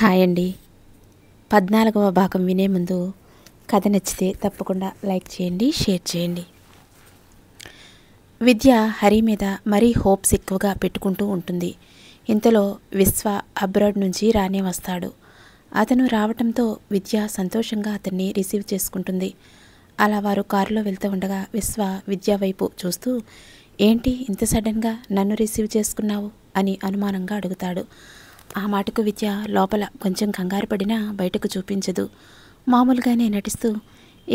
hi అండి పద్నాలుగవ భాగం వినే ముందు కథ నచ్చితే తప్పకుండా లైక్ చేయండి షేర్ చేయండి విద్య హరి మీద మరీ హోప్స్ ఎక్కువగా పెట్టుకుంటూ ఉంటుంది ఇంతలో విశ్వ అబ్రాడ్ నుంచి రానే వస్తాడు అతను రావటంతో విద్య సంతోషంగా అతన్ని రిసీవ్ చేసుకుంటుంది అలా వారు కారులో వెళ్తూ ఉండగా విశ్వ విద్య వైపు చూస్తూ ఏంటి ఇంత సడన్గా నన్ను రిసీవ్ చేసుకున్నావు అని అనుమానంగా అడుగుతాడు ఆ మాటకు విద్య లోపల కొంచెం కంగారు పడినా బయటకు చూపించదు మామూలుగానే నటిస్తూ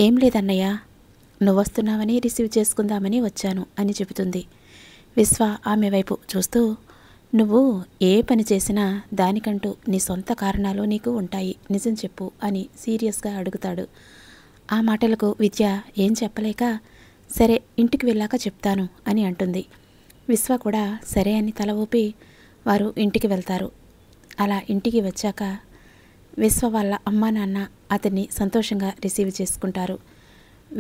ఏం లేదన్నయ్య నువ్వొస్తున్నావని రిసీవ్ చేసుకుందామని వచ్చాను అని చెబుతుంది విశ్వ ఆమె వైపు చూస్తూ నువ్వు ఏ పని చేసినా దానికంటూ నీ సొంత కారణాలు నీకు ఉంటాయి నిజం చెప్పు అని సీరియస్గా అడుగుతాడు ఆ మాటలకు విద్య ఏం చెప్పలేక సరే ఇంటికి వెళ్ళాక చెప్తాను అని అంటుంది విశ్వ కూడా సరే అని తల ఊపి వారు ఇంటికి వెళ్తారు అలా ఇంటికి వచ్చాక విశ్వ వాళ్ళ అమ్మ నాన్న అతన్ని సంతోషంగా రిసీవ్ చేసుకుంటారు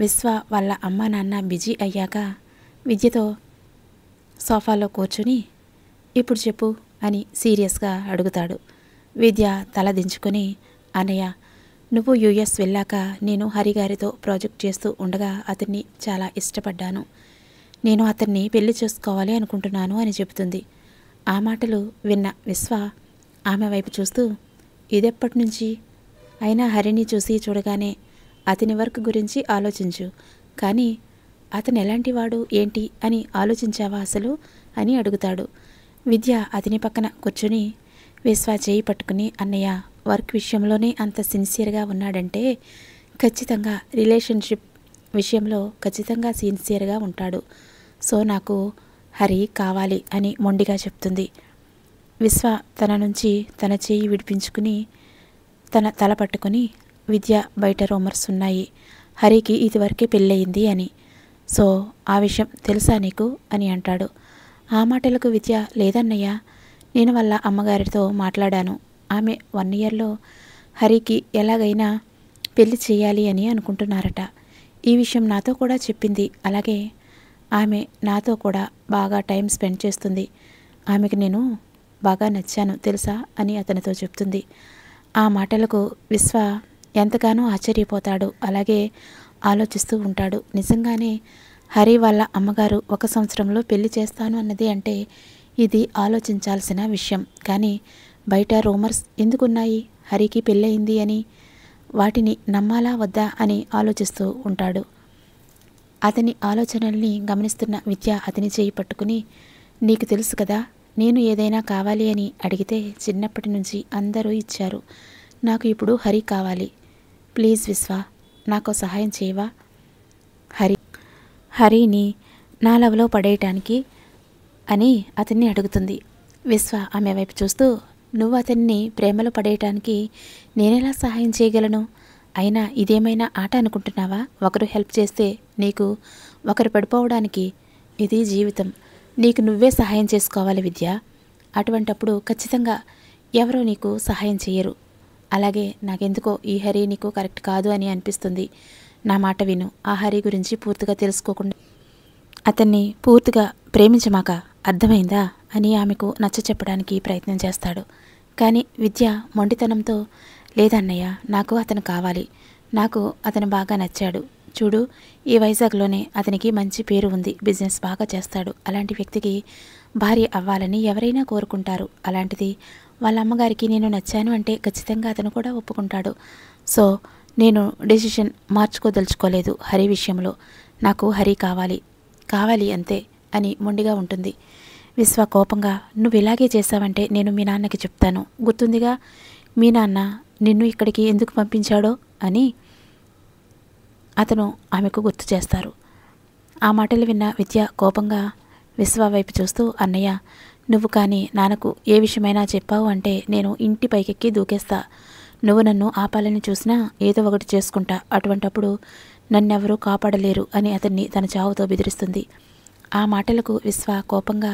విశ్వ వాళ్ళ అమ్మ నాన్న బిజీ అయ్యాక విద్యతో సోఫాలో కూర్చుని ఇప్పుడు చెప్పు అని సీరియస్గా అడుగుతాడు విద్య తలదించుకొని అనయ్య నువ్వు యుఎస్ వెళ్ళాక నేను హరిగారితో ప్రాజెక్ట్ చేస్తూ ఉండగా అతన్ని చాలా ఇష్టపడ్డాను నేను అతన్ని పెళ్లి చేసుకోవాలి అనుకుంటున్నాను అని చెబుతుంది ఆ మాటలు విన్న విశ్వ ఆమె వైపు చూస్తూ ఇదెప్పటి నుంచి అయినా హరిని చూసి చూడగానే అతని వర్క్ గురించి ఆలోచించు కానీ అతను ఎలాంటివాడు ఏంటి అని ఆలోచించావా అసలు అని అడుగుతాడు విద్య అతని పక్కన కూర్చుని విశ్వా చేయి పట్టుకుని అన్నయ్య వర్క్ విషయంలోనే అంత సిన్సియర్గా ఉన్నాడంటే ఖచ్చితంగా రిలేషన్షిప్ విషయంలో ఖచ్చితంగా సిన్సియర్గా ఉంటాడు సో నాకు హరి కావాలి అని మొండిగా చెప్తుంది విశ్వ తన నుంచి తన చేయి విడిపించుకుని తన తల పట్టుకుని విద్య బయట రూమర్స్ ఉన్నాయి హరికి ఇదివరకే పెళ్ళయింది అని సో ఆ విషయం తెలుసా నీకు అని అంటాడు ఆ మాటలకు విద్య లేదన్నయ్య నేను వాళ్ళ అమ్మగారితో మాట్లాడాను ఆమె వన్ ఇయర్లో హరికి ఎలాగైనా పెళ్లి చేయాలి అని అనుకుంటున్నారట ఈ విషయం నాతో కూడా చెప్పింది అలాగే ఆమె నాతో కూడా బాగా టైం స్పెండ్ చేస్తుంది ఆమెకు నేను బాగా నచ్చాను తెలుసా అని అతనితో చెప్తుంది ఆ మాటలకు విశ్వ ఎంతగానో ఆశ్చర్యపోతాడు అలాగే ఆలోచిస్తూ ఉంటాడు నిజంగానే హరి వాళ్ళ అమ్మగారు ఒక సంవత్సరంలో పెళ్లి చేస్తాను అన్నది అంటే ఇది ఆలోచించాల్సిన విషయం కానీ బయట రూమర్స్ ఎందుకున్నాయి హరికి పెళ్ళయింది అని వాటిని నమ్మాలా వద్దా అని ఆలోచిస్తూ ఉంటాడు అతని ఆలోచనల్ని గమనిస్తున్న విద్య అతని చేయి పట్టుకుని నీకు తెలుసు కదా నేను ఏదైనా కావాలి అని అడిగితే చిన్నప్పటి నుంచి అందరూ ఇచ్చారు నాకు ఇప్పుడు హరి కావాలి ప్లీజ్ విశ్వ నాకు సహాయం చేయవా హరి హరిని నా లవ్లో పడేయటానికి అని అతన్ని అడుగుతుంది విశ్వ ఆమె వైపు చూస్తూ నువ్వు అతన్ని ప్రేమలో పడేయటానికి నేనెలా సహాయం చేయగలను అయినా ఇదేమైనా ఆట అనుకుంటున్నావా ఒకరు హెల్ప్ చేస్తే నీకు ఒకరు పడిపోవడానికి ఇది జీవితం నీకు నువ్వే సహాయం చేసుకోవాలి విద్య అటువంటప్పుడు ఖచ్చితంగా ఎవరో నీకు సహాయం చేయరు అలాగే నాకెందుకో ఈ హరి నీకు కరెక్ట్ కాదు అని అనిపిస్తుంది నా మాట విను ఆ హరి గురించి పూర్తిగా తెలుసుకోకుండా అతన్ని పూర్తిగా ప్రేమించమాక అర్థమైందా అని ఆమెకు నచ్చ చెప్పడానికి ప్రయత్నం చేస్తాడు కానీ విద్య మొండితనంతో లేదన్నయ్య నాకు అతను కావాలి నాకు అతను బాగా నచ్చాడు చూడు ఈ వైజాగ్లోనే అతనికి మంచి పేరు ఉంది బిజినెస్ బాగా చేస్తాడు అలాంటి వ్యక్తికి భార్య అవ్వాలని ఎవరైనా కోరుకుంటారు అలాంటిది వాళ్ళ అమ్మగారికి నేను నచ్చాను అంటే ఖచ్చితంగా అతను కూడా ఒప్పుకుంటాడు సో నేను డెసిషన్ మార్చుకోదలుచుకోలేదు హరి విషయంలో నాకు హరి కావాలి కావాలి అంతే అని మొండిగా ఉంటుంది విశ్వ కోపంగా నువ్వు ఇలాగే చేశావంటే నేను మీ నాన్నకి చెప్తాను గుర్తుందిగా మీ నాన్న నిన్ను ఇక్కడికి ఎందుకు పంపించాడో అని అతను ఆమెకు గుర్తు చేస్తారు ఆ మాటలు విన్న విద్య కోపంగా విశ్వ వైపు చూస్తూ అన్నయ్య నువ్వు కానీ నాన్నకు ఏ విషయమైనా చెప్పావు అంటే నేను ఇంటి పైకెక్కి దూకేస్తా నువ్వు నన్ను ఆపాలని చూసినా ఏదో ఒకటి చేసుకుంటా అటువంటప్పుడు నన్నెవరూ కాపాడలేరు అని అతన్ని తన చావుతో బెదిరిస్తుంది ఆ మాటలకు విశ్వ కోపంగా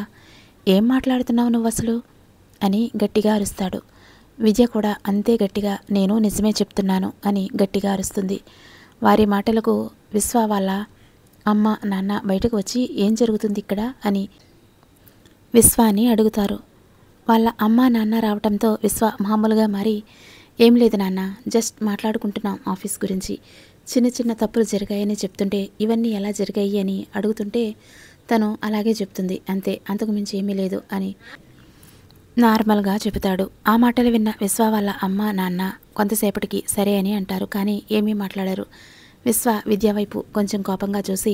ఏం మాట్లాడుతున్నావు నువ్వు అసలు అని గట్టిగా అరుస్తాడు విద్య కూడా అంతే గట్టిగా నేను నిజమే చెప్తున్నాను అని గట్టిగా అరుస్తుంది వారి మాటలకు విశ్వ వాళ్ళ అమ్మ నాన్న బయటకు వచ్చి ఏం జరుగుతుంది ఇక్కడ అని విశ్వాని అడుగుతారు వాళ్ళ అమ్మ నాన్న రావటంతో విశ్వ మామూలుగా మారి ఏం లేదు నాన్న జస్ట్ మాట్లాడుకుంటున్నాం ఆఫీస్ గురించి చిన్న చిన్న తప్పులు జరిగాయని చెప్తుంటే ఇవన్నీ ఎలా జరిగాయి అని అడుగుతుంటే తను అలాగే చెప్తుంది అంతే అంతకుమించి ఏమీ లేదు అని నార్మల్గా చెబుతాడు ఆ మాటలు విన్న విశ్వ వాళ్ళ అమ్మ నాన్న కొంతసేపటికి సరే అని అంటారు కానీ ఏమీ మాట్లాడరు విశ్వ విద్య వైపు కొంచెం కోపంగా చూసి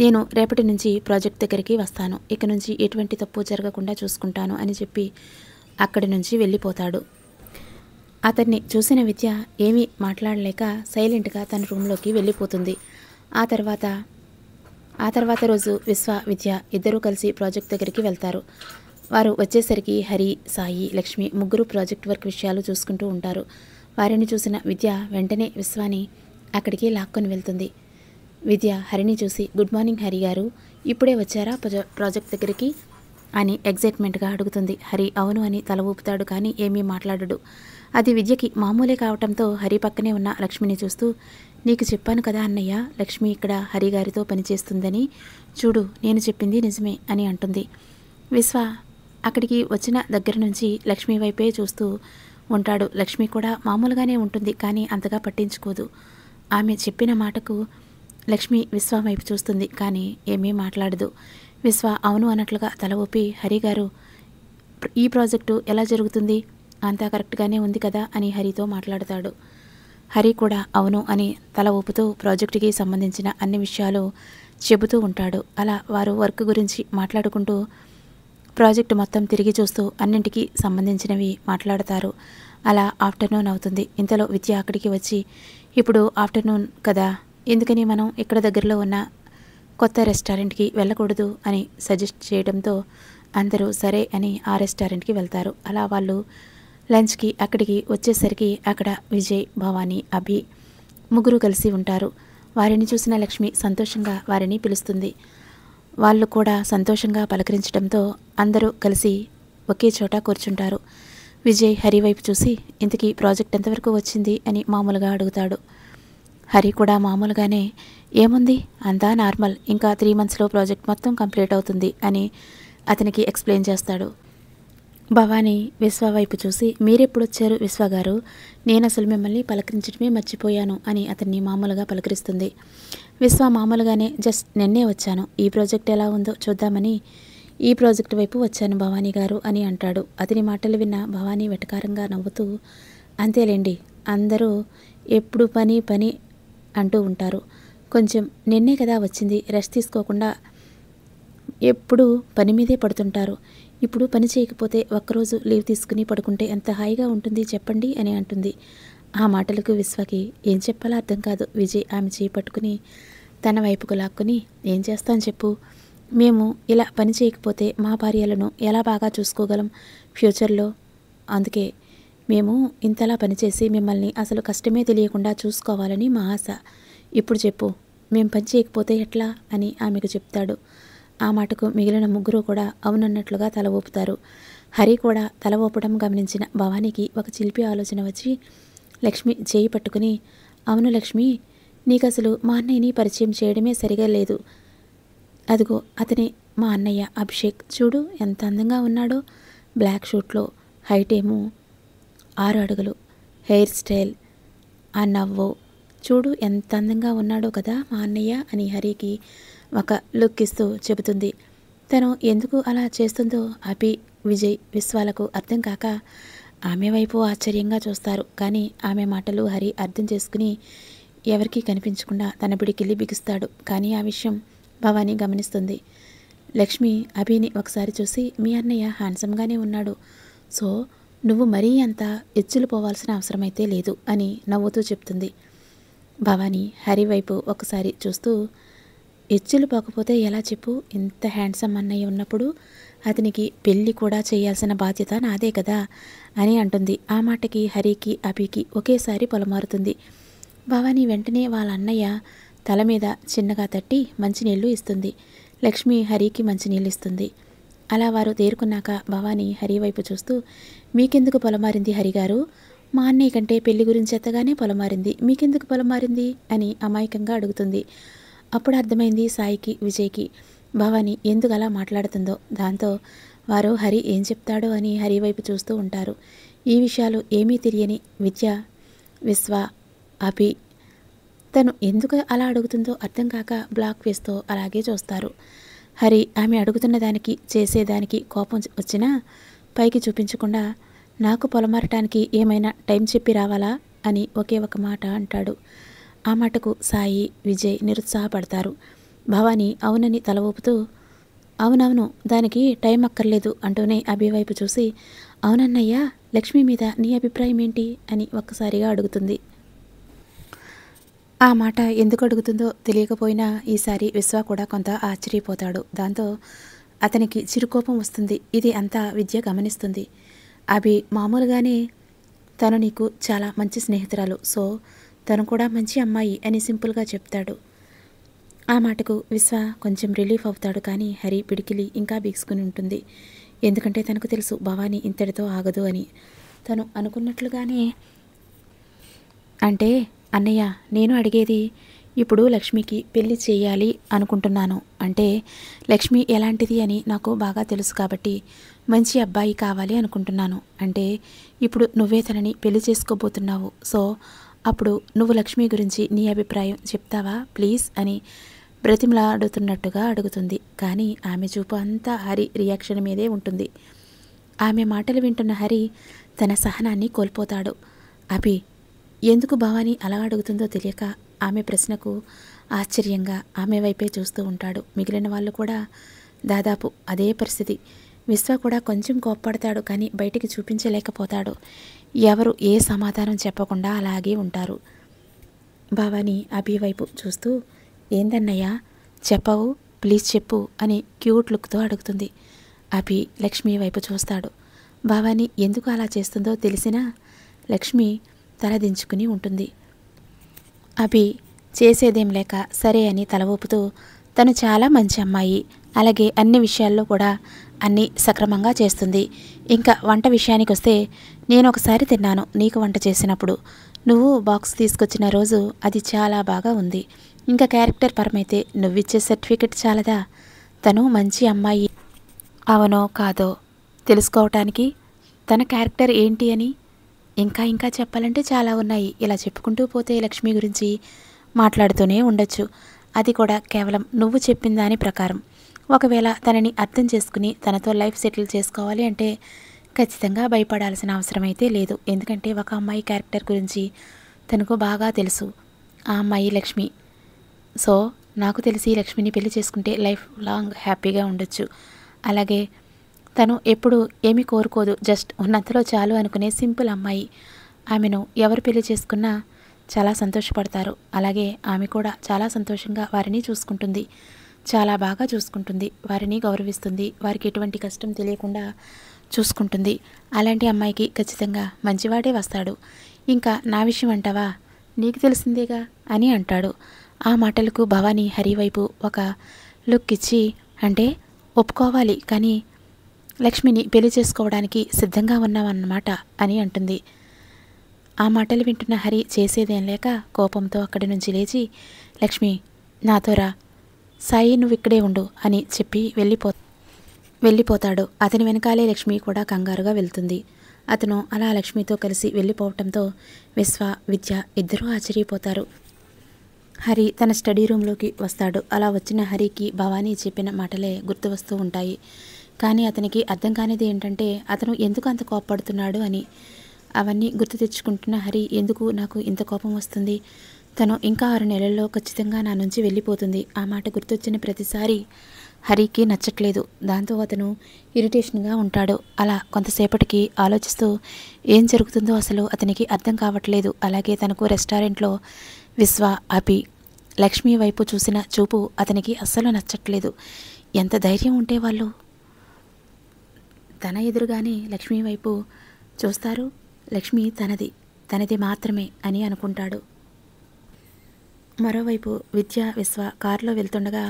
నేను రేపటి నుంచి ప్రాజెక్ట్ దగ్గరికి వస్తాను ఇక నుంచి ఎటువంటి తప్పు జరగకుండా చూసుకుంటాను అని చెప్పి అక్కడి నుంచి వెళ్ళిపోతాడు అతన్ని చూసిన విద్య ఏమీ మాట్లాడలేక సైలెంట్గా తన రూమ్లోకి వెళ్ళిపోతుంది ఆ తర్వాత ఆ తర్వాత రోజు విశ్వ విద్య ఇద్దరూ కలిసి ప్రాజెక్ట్ దగ్గరికి వెళ్తారు వారు వచ్చేసరికి హరి సాయి లక్ష్మి ముగ్గురు ప్రాజెక్ట్ వర్క్ విషయాలు చూసుకుంటూ ఉంటారు వారిని చూసిన విద్య వెంటనే విశ్వాని అక్కడికి లాక్కొని వెళ్తుంది విద్య హరిని చూసి గుడ్ మార్నింగ్ హరి గారు ఇప్పుడే వచ్చారా ప్రాజెక్ట్ దగ్గరికి అని ఎగ్జైట్మెంట్గా అడుగుతుంది హరి అవును అని తల ఊపుతాడు కానీ ఏమీ మాట్లాడడు అది విద్యకి మామూలే కావటంతో హరి పక్కనే ఉన్న లక్ష్మిని చూస్తూ నీకు చెప్పాను కదా అన్నయ్య లక్ష్మి ఇక్కడ హరి గారితో పనిచేస్తుందని చూడు నేను చెప్పింది నిజమే అని అంటుంది విశ్వ అక్కడికి వచ్చిన దగ్గర నుంచి లక్ష్మి వైపే చూస్తూ ఉంటాడు లక్ష్మి కూడా మామూలుగానే ఉంటుంది కానీ అంతగా పట్టించుకోదు ఆమె చెప్పిన మాటకు లక్ష్మి విశ్వ వైపు చూస్తుంది కానీ ఏమీ మాట్లాడదు విశ్వ అవును అన్నట్లుగా తల ఊపి హరి గారు ఈ ప్రాజెక్టు ఎలా జరుగుతుంది అంతా కరెక్ట్గానే ఉంది కదా అని హరితో మాట్లాడతాడు హరి కూడా అవును అని తల ఊపుతూ ప్రాజెక్టుకి సంబంధించిన అన్ని విషయాలు చెబుతూ ఉంటాడు అలా వారు వర్క్ గురించి మాట్లాడుకుంటూ ప్రాజెక్టు మొత్తం తిరిగి చూస్తూ అన్నింటికి సంబంధించినవి మాట్లాడతారు అలా ఆఫ్టర్నూన్ అవుతుంది ఇంతలో విద్య అక్కడికి వచ్చి ఇప్పుడు ఆఫ్టర్నూన్ కదా ఎందుకని మనం ఇక్కడ దగ్గరలో ఉన్న కొత్త రెస్టారెంట్కి వెళ్ళకూడదు అని సజెస్ట్ చేయడంతో అందరూ సరే అని ఆ రెస్టారెంట్కి వెళ్తారు అలా వాళ్ళు లంచ్కి అక్కడికి వచ్చేసరికి అక్కడ విజయ్ భవానీ అభి ముగ్గురు కలిసి ఉంటారు వారిని చూసిన లక్ష్మి సంతోషంగా వారిని పిలుస్తుంది వాళ్ళు కూడా సంతోషంగా పలకరించడంతో అందరూ కలిసి ఒకే చోట కూర్చుంటారు విజయ్ హరి వైపు చూసి ఇంతకీ ప్రాజెక్ట్ ఎంతవరకు వచ్చింది అని మామూలుగా అడుగుతాడు హరి కూడా మామూలుగానే ఏముంది అంతా నార్మల్ ఇంకా త్రీ మంత్స్లో ప్రాజెక్ట్ మొత్తం కంప్లీట్ అవుతుంది అని అతనికి ఎక్స్ప్లెయిన్ చేస్తాడు భవానీ విశ్వ వైపు చూసి మీరెప్పుడొచ్చారు విశ్వ గారు నేను అసలు మిమ్మల్ని పలకరించడమే మర్చిపోయాను అని అతన్ని మామూలుగా పలకరిస్తుంది విశ్వ మామూలుగానే జస్ట్ నిన్నే వచ్చాను ఈ ప్రాజెక్ట్ ఎలా ఉందో చూద్దామని ఈ ప్రాజెక్టు వైపు వచ్చాను భవానీ గారు అని అంటాడు అతని మాటలు విన్న భవానీ వెటకారంగా నవ్వుతూ అంతేలేండి అందరూ ఎప్పుడు పని పని అంటూ ఉంటారు కొంచెం నిన్నే కదా వచ్చింది రెస్ట్ తీసుకోకుండా ఎప్పుడు పని మీదే పడుతుంటారు ఇప్పుడు పని చేయకపోతే ఒక్కరోజు లీవ్ తీసుకుని పడుకుంటే ఎంత హాయిగా ఉంటుంది చెప్పండి అని అంటుంది ఆ మాటలకు విశ్వకి ఏం చెప్పాలో అర్థం కాదు విజయ్ ఆమె చేపట్టుకుని తన వైపుకు లాక్కుని ఏం చేస్తాను చెప్పు మేము ఇలా పని చేయకపోతే మా భార్యలను ఎలా బాగా చూసుకోగలం ఫ్యూచర్లో అందుకే మేము ఇంతలా పనిచేసి మిమ్మల్ని అసలు కష్టమే తెలియకుండా చూసుకోవాలని మా ఆశ ఇప్పుడు చెప్పు మేం పని చేయకపోతే ఎట్లా అని ఆమెకు చెప్తాడు ఆ మాటకు మిగిలిన ముగ్గురు కూడా అవునన్నట్లుగా తల ఊపుతారు హరి కూడా తల ఊపడం గమనించిన భవానికి ఒక చిలిపి ఆలోచన వచ్చి లక్ష్మి చేయి పట్టుకుని అవును లక్ష్మి నీకసలు మా అన్నయ్యని పరిచయం చేయడమే సరిగా లేదు అదిగో అతని మా అన్నయ్య అభిషేక్ చూడు ఎంత అందంగా ఉన్నాడో బ్లాక్ షూట్లో హైట్ ఏమో ఆరు అడుగులు హెయిర్ స్టైల్ ఆ నవ్వు చూడు ఎంత అందంగా ఉన్నాడో కదా మా అన్నయ్య అని హరికి ఒక లుక్ ఇస్తూ చెబుతుంది తను ఎందుకు అలా చేస్తుందో అభి విజయ్ విశ్వాలకు అర్థం కాక ఆమె వైపు ఆశ్చర్యంగా చూస్తారు కానీ ఆమె మాటలు హరి అర్థం చేసుకుని ఎవరికీ కనిపించకుండా తన బిడికిల్లి బిగుస్తాడు కానీ ఆ విషయం భవానీ గమనిస్తుంది లక్ష్మి అభిని ఒకసారి చూసి మీ అన్నయ్య హ్యాండ్సమ్గానే ఉన్నాడు సో నువ్వు మరీ అంత ఎచ్చులు పోవాల్సిన అవసరమైతే లేదు అని నవ్వుతూ చెప్తుంది భవానీ హరి వైపు ఒకసారి చూస్తూ ఎచ్చులు పోకపోతే ఎలా చెప్పు ఇంత హ్యాండ్సమ్ అన్నయ్య ఉన్నప్పుడు అతనికి పెళ్ళి కూడా చేయాల్సిన బాధ్యత నాదే కదా అని అంటుంది ఆ మాటకి హరికి అభికి ఒకేసారి పొలమారుతుంది భవానీ వెంటనే వాళ్ళ అన్నయ్య తల మీద చిన్నగా తట్టి మంచినీళ్లు ఇస్తుంది లక్ష్మి హరికి మంచినీళ్ళు ఇస్తుంది అలా వారు తేరుకున్నాక భవానీ హరి వైపు చూస్తూ మీకెందుకు పొలమారింది హరిగారు మా అన్నయ్య కంటే పెళ్లి గురించి ఎత్తగానే పొలమారింది మీకెందుకు పొలమారింది అని అమాయకంగా అడుగుతుంది అప్పుడు అర్థమైంది సాయికి విజయ్కి భవానీ ఎందుకు అలా మాట్లాడుతుందో దాంతో వారు హరి ఏం చెప్తాడో అని హరి వైపు చూస్తూ ఉంటారు ఈ విషయాలు ఏమీ తెలియని విద్య విశ్వ అభి తను ఎందుకు అలా అడుగుతుందో అర్థం కాక బ్లాక్ ఫేస్తో అలాగే చూస్తారు హరి ఆమె అడుగుతున్న దానికి చేసేదానికి కోపం వచ్చినా పైకి చూపించకుండా నాకు పొలమారటానికి ఏమైనా టైం చెప్పి రావాలా అని ఒకే ఒక మాట అంటాడు ఆ మాటకు సాయి విజయ్ నిరుత్సాహపడతారు భవానీ అవునని తల ఊపుతూ అవునవును దానికి టైం అక్కర్లేదు అంటూనే అభివైపు చూసి అవునన్నయ్యా లక్ష్మి మీద నీ అభిప్రాయం ఏంటి అని ఒక్కసారిగా అడుగుతుంది ఆ మాట ఎందుకు అడుగుతుందో తెలియకపోయినా ఈసారి విశ్వ కూడా కొంత ఆశ్చర్యపోతాడు దాంతో అతనికి చిరుకోపం వస్తుంది ఇది అంతా విద్య గమనిస్తుంది అవి మామూలుగానే తను నీకు చాలా మంచి స్నేహితురాలు సో తను కూడా మంచి అమ్మాయి అని సింపుల్గా చెప్తాడు ఆ మాటకు విశ్వ కొంచెం రిలీఫ్ అవుతాడు కానీ హరి పిడికిలి ఇంకా బీక్సుకుని ఉంటుంది ఎందుకంటే తనకు తెలుసు భవానీ ఇంతటితో ఆగదు అని తను అనుకున్నట్లుగానే అంటే అన్నయ్య నేను అడిగేది ఇప్పుడు లక్ష్మికి పెళ్లి చేయాలి అనుకుంటున్నాను అంటే లక్ష్మి ఎలాంటిది అని నాకు బాగా తెలుసు కాబట్టి మంచి అబ్బాయి కావాలి అనుకుంటున్నాను అంటే ఇప్పుడు నువ్వే తనని పెళ్లి చేసుకోబోతున్నావు సో అప్పుడు నువ్వు లక్ష్మి గురించి నీ అభిప్రాయం చెప్తావా ప్లీజ్ అని బ్రతిమలాడుతున్నట్టుగా అడుగుతుంది కానీ ఆమె చూపు అంతా హరి రియాక్షన్ మీదే ఉంటుంది ఆమె మాటలు వింటున్న హరి తన సహనాన్ని కోల్పోతాడు అభి ఎందుకు భవానీ అలా అడుగుతుందో తెలియక ఆమె ప్రశ్నకు ఆశ్చర్యంగా ఆమె వైపే చూస్తూ ఉంటాడు మిగిలిన వాళ్ళు కూడా దాదాపు అదే పరిస్థితి విశ్వ కూడా కొంచెం కోప్పడతాడు కానీ బయటికి చూపించలేకపోతాడు ఎవరు ఏ సమాధానం చెప్పకుండా అలాగే ఉంటారు భవానీ అభి వైపు చూస్తూ ఏందన్నయ్యా చెప్పవు ప్లీజ్ చెప్పు అని క్యూట్ లుక్తో అడుగుతుంది అభి లక్ష్మి వైపు చూస్తాడు భవానీ ఎందుకు అలా చేస్తుందో తెలిసినా లక్ష్మి తలదించుకుని ఉంటుంది అభి చేసేదేం లేక సరే అని తల ఊపుతూ తను చాలా మంచి అమ్మాయి అలాగే అన్ని విషయాల్లో కూడా అన్నీ సక్రమంగా చేస్తుంది ఇంకా వంట విషయానికి వస్తే నేను ఒకసారి తిన్నాను నీకు వంట చేసినప్పుడు నువ్వు బాక్స్ తీసుకొచ్చిన రోజు అది చాలా బాగా ఉంది ఇంకా క్యారెక్టర్ పరమైతే నువ్విచ్చే సర్టిఫికెట్ చాలదా తను మంచి అమ్మాయి అవనో కాదో తెలుసుకోవటానికి తన క్యారెక్టర్ ఏంటి అని ఇంకా ఇంకా చెప్పాలంటే చాలా ఉన్నాయి ఇలా చెప్పుకుంటూ పోతే లక్ష్మి గురించి మాట్లాడుతూనే ఉండొచ్చు అది కూడా కేవలం నువ్వు చెప్పిన దాని ప్రకారం ఒకవేళ తనని అర్థం చేసుకుని తనతో లైఫ్ సెటిల్ చేసుకోవాలి అంటే ఖచ్చితంగా భయపడాల్సిన అవసరం అయితే లేదు ఎందుకంటే ఒక అమ్మాయి క్యారెక్టర్ గురించి తనకు బాగా తెలుసు ఆ అమ్మాయి లక్ష్మి సో నాకు తెలిసి లక్ష్మిని పెళ్లి చేసుకుంటే లైఫ్ లాంగ్ హ్యాపీగా ఉండొచ్చు అలాగే తను ఎప్పుడు ఏమి కోరుకోదు జస్ట్ ఉన్నంతలో చాలు అనుకునే సింపుల్ అమ్మాయి ఆమెను ఎవరు పెళ్లి చేసుకున్నా చాలా సంతోషపడతారు అలాగే ఆమె కూడా చాలా సంతోషంగా వారిని చూసుకుంటుంది చాలా బాగా చూసుకుంటుంది వారిని గౌరవిస్తుంది వారికి ఎటువంటి కష్టం తెలియకుండా చూసుకుంటుంది అలాంటి అమ్మాయికి ఖచ్చితంగా మంచివాడే వస్తాడు ఇంకా నా విషయం అంటావా నీకు తెలిసిందేగా అని అంటాడు ఆ మాటలకు భవానీ హరివైపు ఒక లుక్ ఇచ్చి అంటే ఒప్పుకోవాలి కానీ లక్ష్మిని పెళ్లి చేసుకోవడానికి సిద్ధంగా ఉన్నామన్నమాట అని అంటుంది ఆ మాటలు వింటున్న హరి చేసేదేం లేక కోపంతో అక్కడి నుంచి లేచి లక్ష్మి నాతోరా సాయి నువ్వు ఇక్కడే ఉండు అని చెప్పి వెళ్ళిపో వెళ్ళిపోతాడు అతని వెనకాలే లక్ష్మి కూడా కంగారుగా వెళ్తుంది అతను అలా లక్ష్మితో కలిసి వెళ్ళిపోవటంతో విశ్వ విద్య ఇద్దరూ ఆశ్చర్యపోతారు హరి తన స్టడీ రూమ్లోకి వస్తాడు అలా వచ్చిన హరికి భవానీ చెప్పిన మాటలే గుర్తు వస్తూ ఉంటాయి కానీ అతనికి అర్థం కానిది ఏంటంటే అతను ఎందుకు అంత కోపడుతున్నాడు అని అవన్నీ గుర్తు తెచ్చుకుంటున్న హరి ఎందుకు నాకు ఇంత కోపం వస్తుంది తను ఇంకా ఆరు నెలల్లో ఖచ్చితంగా నా నుంచి వెళ్ళిపోతుంది ఆ మాట గుర్తొచ్చిన ప్రతిసారి హరికి నచ్చట్లేదు దాంతో అతను ఇరిటేషన్గా ఉంటాడు అలా కొంతసేపటికి ఆలోచిస్తూ ఏం జరుగుతుందో అసలు అతనికి అర్థం కావట్లేదు అలాగే తనకు రెస్టారెంట్లో విశ్వ అభి లక్ష్మి వైపు చూసిన చూపు అతనికి అస్సలు నచ్చట్లేదు ఎంత ధైర్యం ఉంటే వాళ్ళు తన ఎదురుగానే లక్ష్మి వైపు చూస్తారు లక్ష్మి తనది తనది మాత్రమే అని అనుకుంటాడు మరోవైపు విద్య విశ్వ కారులో వెళ్తుండగా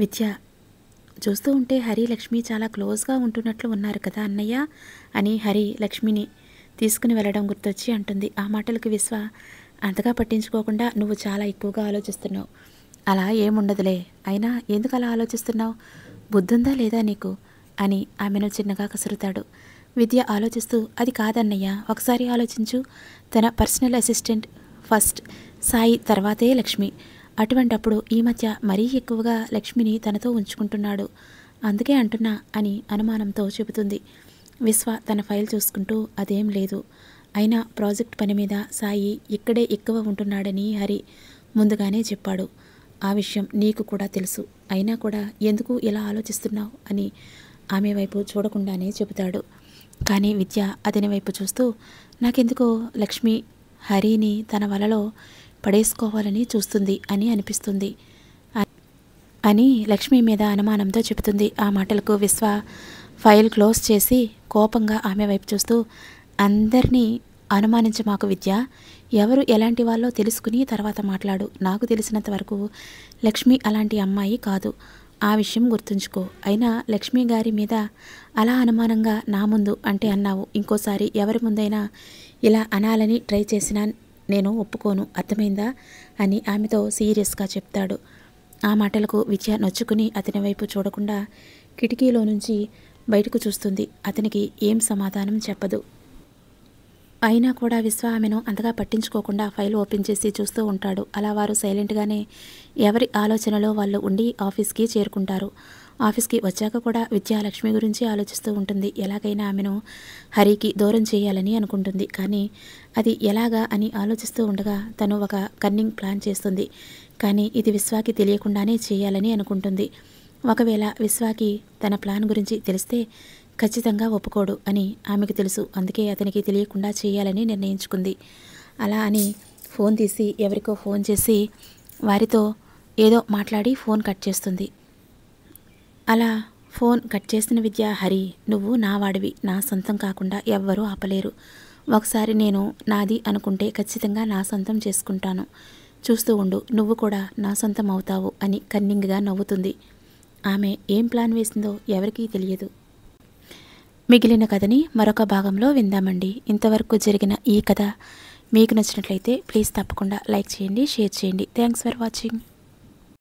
విద్య చూస్తూ ఉంటే హరి లక్ష్మి చాలా క్లోజ్గా ఉంటున్నట్లు ఉన్నారు కదా అన్నయ్య అని హరి లక్ష్మిని తీసుకుని వెళ్ళడం గుర్తొచ్చి అంటుంది ఆ మాటలకు విశ్వ అంతగా పట్టించుకోకుండా నువ్వు చాలా ఎక్కువగా ఆలోచిస్తున్నావు అలా ఏముండదులే అయినా ఎందుకు అలా ఆలోచిస్తున్నావు బుద్ధుందా లేదా నీకు అని ఆమెను చిన్నగా కసురుతాడు విద్య ఆలోచిస్తూ అది కాదన్నయ్య ఒకసారి ఆలోచించు తన పర్సనల్ అసిస్టెంట్ ఫస్ట్ సాయి తర్వాతే లక్ష్మి అటువంటప్పుడు ఈ మధ్య మరీ ఎక్కువగా లక్ష్మిని తనతో ఉంచుకుంటున్నాడు అందుకే అంటున్నా అని అనుమానంతో చెబుతుంది విశ్వ తన ఫైల్ చూసుకుంటూ అదేం లేదు అయినా ప్రాజెక్ట్ పని మీద సాయి ఇక్కడే ఎక్కువ ఉంటున్నాడని హరి ముందుగానే చెప్పాడు ఆ విషయం నీకు కూడా తెలుసు అయినా కూడా ఎందుకు ఇలా ఆలోచిస్తున్నావు అని ఆమె వైపు చూడకుండానే చెబుతాడు కానీ విద్య అతని వైపు చూస్తూ నాకెందుకో లక్ష్మి హరిని తన వలలో పడేసుకోవాలని చూస్తుంది అని అనిపిస్తుంది అని లక్ష్మి మీద అనుమానంతో చెబుతుంది ఆ మాటలకు విశ్వ ఫైల్ క్లోజ్ చేసి కోపంగా ఆమె వైపు చూస్తూ అందరినీ అనుమానించ మాకు విద్య ఎవరు ఎలాంటి వాళ్ళో తెలుసుకుని తర్వాత మాట్లాడు నాకు తెలిసినంత వరకు లక్ష్మి అలాంటి అమ్మాయి కాదు ఆ విషయం గుర్తుంచుకో అయినా లక్ష్మి గారి మీద అలా అనుమానంగా నా ముందు అంటే అన్నావు ఇంకోసారి ఎవరి ముందైనా ఇలా అనాలని ట్రై చేసినా నేను ఒప్పుకోను అర్థమైందా అని ఆమెతో సీరియస్గా చెప్తాడు ఆ మాటలకు విద్య నొచ్చుకుని అతని వైపు చూడకుండా కిటికీలో నుంచి బయటకు చూస్తుంది అతనికి ఏం సమాధానం చెప్పదు అయినా కూడా విశ్వ ఆమెను అంతగా పట్టించుకోకుండా ఫైల్ ఓపెన్ చేసి చూస్తూ ఉంటాడు అలా వారు సైలెంట్గానే ఎవరి ఆలోచనలో వాళ్ళు ఉండి ఆఫీస్కి చేరుకుంటారు ఆఫీస్కి వచ్చాక కూడా విద్యాలక్ష్మి గురించి ఆలోచిస్తూ ఉంటుంది ఎలాగైనా ఆమెను హరికి దూరం చేయాలని అనుకుంటుంది కానీ అది ఎలాగా అని ఆలోచిస్తూ ఉండగా తను ఒక కన్నింగ్ ప్లాన్ చేస్తుంది కానీ ఇది విశ్వాకి తెలియకుండానే చేయాలని అనుకుంటుంది ఒకవేళ విశ్వాకి తన ప్లాన్ గురించి తెలిస్తే ఖచ్చితంగా ఒప్పుకోడు అని ఆమెకు తెలుసు అందుకే అతనికి తెలియకుండా చేయాలని నిర్ణయించుకుంది అలా అని ఫోన్ తీసి ఎవరికో ఫోన్ చేసి వారితో ఏదో మాట్లాడి ఫోన్ కట్ చేస్తుంది అలా ఫోన్ కట్ చేసిన విద్య హరి నువ్వు నా వాడివి నా సొంతం కాకుండా ఎవ్వరూ ఆపలేరు ఒకసారి నేను నాది అనుకుంటే ఖచ్చితంగా నా సొంతం చేసుకుంటాను చూస్తూ ఉండు నువ్వు కూడా నా సొంతం అవుతావు అని కన్నింగ్గా నవ్వుతుంది ఆమె ఏం ప్లాన్ వేసిందో ఎవరికీ తెలియదు మిగిలిన కథని మరొక భాగంలో విందామండి ఇంతవరకు జరిగిన ఈ కథ మీకు నచ్చినట్లయితే ప్లీజ్ తప్పకుండా లైక్ చేయండి షేర్ చేయండి థ్యాంక్స్ ఫర్ వాచింగ్